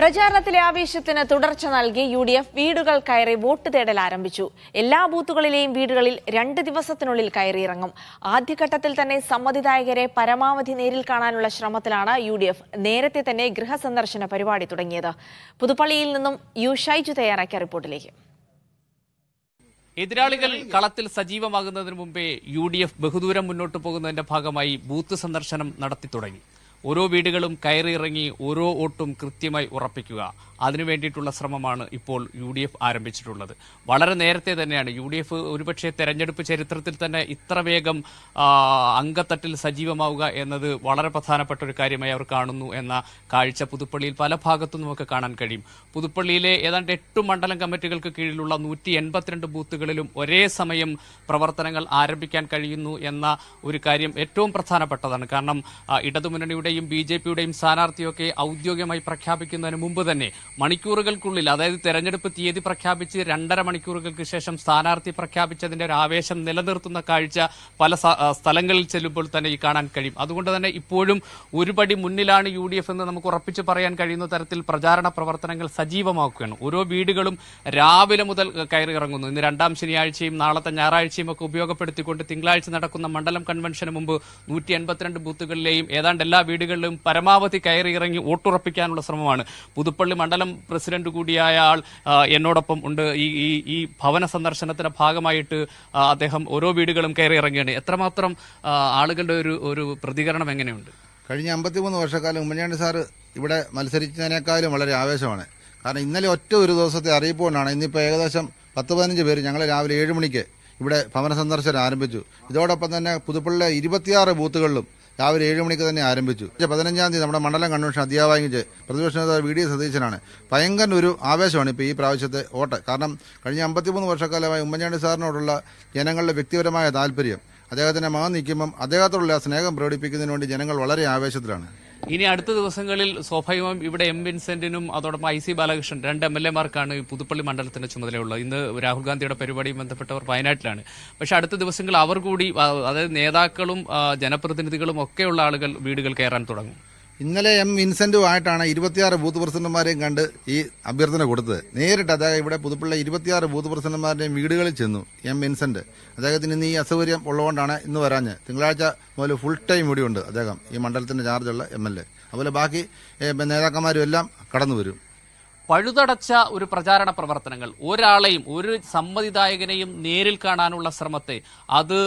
പ്രചാരണത്തിലെ ആവേശത്തിന് തുടർച്ച നൽകി U D F വീടുകൾ കയറി വോട്ട് തേടൽ ആരംഭിച്ചു എല്ലാ ബൂത്തുകളിലെയും വീടുകളിൽ രണ്ട് ദിവസത്തിനുള്ളിൽ കയറിയിറങ്ങും ആദ്യഘട്ടത്തിൽ തന്നെ സമ്മതിദായകരെ പരമാവധി നേരിൽ കാണാനുള്ള ശ്രമത്തിലാണ് യു ഡി എഫ് നേരത്തെ തന്നെ ഗൃഹസന്ദർശന പരിപാടി തുടങ്ങിയത് പുതുപ്പള്ളിയിൽ നിന്നും യു ഷൈജു തയ്യാറാക്കിയ റിപ്പോർട്ടിലേക്ക് എതിരാളികൾ കളത്തിൽ സജീവമാകുന്നതിന് മുമ്പേ യു ഡി എഫ് ബഹുദൂരം മുന്നോട്ട് പോകുന്നതിന്റെ ഭാഗമായി ബൂത്ത് സന്ദർശനം നടത്തി തുടങ്ങി ഓരോ വീടുകളും കയറിയിറങ്ങി ഓരോ വോട്ടും കൃത്യമായി ഉറപ്പിക്കുക അതിനു വേണ്ടിയിട്ടുള്ള ശ്രമമാണ് ഇപ്പോൾ യു ഡി എഫ് ആരംഭിച്ചിട്ടുള്ളത് വളരെ നേരത്തെ തന്നെയാണ് യു ഡി എഫ് ഒരുപക്ഷെ തെരഞ്ഞെടുപ്പ് ചരിത്രത്തിൽ തന്നെ ഇത്ര വേഗം അംഗത്തട്ടിൽ സജീവമാവുക എന്നത് വളരെ പ്രധാനപ്പെട്ട ഒരു കാര്യമായി അവർ കാണുന്നു എന്ന കാഴ്ച പുതുപ്പള്ളിയിൽ പല ഭാഗത്തും നമുക്ക് കാണാൻ കഴിയും പുതുപ്പള്ളിയിലെ ഏതാണ്ട് എട്ട് മണ്ഡലം കമ്മിറ്റികൾക്ക് കീഴിലുള്ള നൂറ്റി എൺപത്തിരണ്ട് ബൂത്തുകളിലും ഒരേ സമയം പ്രവർത്തനങ്ങൾ ആരംഭിക്കാൻ കഴിയുന്നു എന്ന ഒരു കാര്യം ഏറ്റവും പ്രധാനപ്പെട്ടതാണ് കാരണം ഇടതുമുന്നണിയുടെ കോൺഗ്രസിന്റെയും ബി ജെ പിയുടെയും സ്ഥാനാർത്ഥിയൊക്കെ ഔദ്യോഗികമായി പ്രഖ്യാപിക്കുന്നതിന് മുമ്പ് തന്നെ മണിക്കൂറുകൾക്കുള്ളിൽ അതായത് തെരഞ്ഞെടുപ്പ് തീയതി പ്രഖ്യാപിച്ച് രണ്ടര മണിക്കൂറുകൾക്ക് ശേഷം സ്ഥാനാർത്ഥി പ്രഖ്യാപിച്ചതിന്റെ ഒരു ആവേശം നിലനിർത്തുന്ന കാഴ്ച പല സ്ഥലങ്ങളിൽ ചെല്ലുമ്പോൾ തന്നെ ഈ കാണാൻ കഴിയും അതുകൊണ്ട് തന്നെ ഇപ്പോഴും ഒരുപടി മുന്നിലാണ് യു ഡി എഫ് എന്ന് നമുക്ക് ഉറപ്പിച്ചു പറയാൻ കഴിയുന്ന തരത്തിൽ പ്രചാരണ പ്രവർത്തനങ്ങൾ സജീവമാക്കുകയാണ് ഓരോ വീടുകളും രാവിലെ മുതൽ കയറിയിറങ്ങുന്നു ഇന്ന് രണ്ടാം ശനിയാഴ്ചയും നാളത്തെ ഞായറാഴ്ചയും ഒക്കെ ഉപയോഗപ്പെടുത്തിക്കൊണ്ട് തിങ്കളാഴ്ച നടക്കുന്ന മണ്ഡലം കൺവെൻഷന് മുമ്പ് നൂറ്റി ബൂത്തുകളിലെയും ഏതാണ്ട് എല്ലാ വീടുകളിലും പരമാവധി കയറിയിറങ്ങി വോട്ടുറപ്പിക്കാനുള്ള ശ്രമമാണ് പുതുപ്പള്ളി മണ്ഡലം പ്രസിഡന്റ് കൂടിയായ ആൾ എന്നോടൊപ്പം ഉണ്ട് ഈ ഈ ഭവന സന്ദർശനത്തിന്റെ ഭാഗമായിട്ട് അദ്ദേഹം ഓരോ വീടുകളും കയറി ഇറങ്ങിയാണ് എത്രമാത്രം ആളുകളുടെ ഒരു ഒരു പ്രതികരണം എങ്ങനെയുണ്ട് കഴിഞ്ഞ അമ്പത്തിമൂന്ന് വർഷക്കാലം ഉമ്മൻചാണ്ടി സാറ് ഇവിടെ മത്സരിച്ചതിനേക്കാളും വളരെ ആവേശമാണ് കാരണം ഇന്നലെ ഒറ്റ ഒരു ദിവസത്തെ അറിയിപ്പ് കൊണ്ടാണ് ഇന്നിപ്പോൾ ഏകദേശം പത്ത് പതിനഞ്ച് പേര് ഞങ്ങൾ രാവിലെ ഏഴ് മണിക്ക് ഇവിടെ ഭവന സന്ദർശനം ആരംഭിച്ചു ഇതോടൊപ്പം തന്നെ പുതുപ്പള്ളിയിലെ ഇരുപത്തിയാറ് ബൂത്തുകളിലും രാവിലെ ഏഴ് മണിക്ക് തന്നെ ആരംഭിച്ചു പതിനഞ്ചാം തീയതി നമ്മുടെ മണ്ഡലം കൺവെൻഷൻ അധ്യാപകിച്ച് പ്രതിപക്ഷ നേതാവ് വി ഡി സതീശനാണ് ഭയങ്കര ഒരു ആവേശമാണ് ഇപ്പോൾ ഈ പ്രാവശ്യത്തെ വോട്ട് കാരണം കഴിഞ്ഞ അമ്പത്തിമൂന്ന് വർഷക്കാലമായി ഉമ്മൻചാണ്ടി സാറിനോടുള്ള ജനങ്ങളുടെ വ്യക്തിപരമായ താല്പര്യം അദ്ദേഹത്തിൻ്റെ മകൻ നിൽക്കുമ്പം അദ്ദേഹത്തോടുള്ള സ്നേഹം പ്രകടിപ്പിക്കുന്നതിന് വേണ്ടി ജനങ്ങൾ വളരെ ആവേശത്തിലാണ് ഇനി അടുത്ത ദിവസങ്ങളിൽ സ്വാഭാവികമായും ഇവിടെ എം വിൻസെന്റിനും അതോടൊപ്പം ഐ സി ബാലകൃഷ്ണൻ രണ്ട് എം എൽ എമാർക്കാണ് ഈ പുതുപ്പള്ളി മണ്ഡലത്തിന്റെ ചുമതലയുള്ളത് ഇന്ന് രാഹുൽ ഗാന്ധിയുടെ പരിപാടിയും ബന്ധപ്പെട്ടവർ വയനാട്ടിലാണ് പക്ഷെ അടുത്ത ദിവസങ്ങളിൽ അവർ കൂടി അതായത് നേതാക്കളും ജനപ്രതിനിധികളും ഒക്കെയുള്ള ആളുകൾ വീടുകൾ കയറാൻ തുടങ്ങും ഇന്നലെ എം വിൻസെന്റുമായിട്ടാണ് ഇരുപത്തിയാറ് ബൂത്ത് പ്രസിഡന്റുമാരെയും കണ്ട് ഈ അഭ്യർത്ഥന കൊടുത്തത് നേരിട്ട് അദ്ദേഹം ഇവിടെ പുതുപ്പള്ളി ഇരുപത്തിയാറ് ബൂത്ത് പ്രസിഡന്റുമാരുടെയും വീടുകളിൽ ചെന്നു എം വിൻസെന്റ് അദ്ദേഹത്തിന് ഇന്ന് ഈ അസൗകര്യം ഉള്ളതുകൊണ്ടാണ് ഇന്ന് വരാഞ്ഞ് തിങ്കളാഴ്ച മുതൽ ഫുൾ ടൈം ഇവിടെയുണ്ട് അദ്ദേഹം ഈ മണ്ഡലത്തിന്റെ ചാർജുള്ള എം അതുപോലെ ബാക്കി നേതാക്കന്മാരും എല്ലാം കടന്നു വരും പഴുതടച്ച ഒരു പ്രചാരണ പ്രവർത്തനങ്ങൾ ഒരാളെയും ഒരു സമ്മതിദായകനെയും നേരിൽ കാണാനുള്ള ശ്രമത്തെ അത്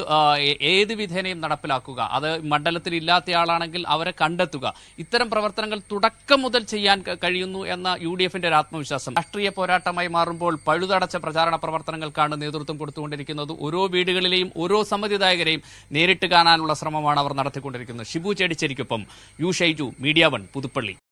ഏത് വിധേനയും നടപ്പിലാക്കുക അത് മണ്ഡലത്തിൽ ഇല്ലാത്തയാളാണെങ്കിൽ അവരെ കണ്ടെത്തുക ഇത്തരം പ്രവർത്തനങ്ങൾ തുടക്കം മുതൽ ചെയ്യാൻ കഴിയുന്നു എന്ന യു ഡി എഫിന്റെ ഒരു ആത്മവിശ്വാസം രാഷ്ട്രീയ പോരാട്ടമായി മാറുമ്പോൾ പഴുതടച്ച പ്രചാരണ പ്രവർത്തനങ്ങൾക്കാണ് നേതൃത്വം കൊടുത്തുകൊണ്ടിരിക്കുന്നത് ഓരോ വീടുകളിലെയും ഓരോ സമ്മതിദായകരെയും നേരിട്ട് കാണാനുള്ള ശ്രമമാണ് അവർ നടത്തിക്കൊണ്ടിരിക്കുന്നത് ഷിബു ചേടിച്ചേരിക്കൊപ്പം U Shaiju media one Puthuppally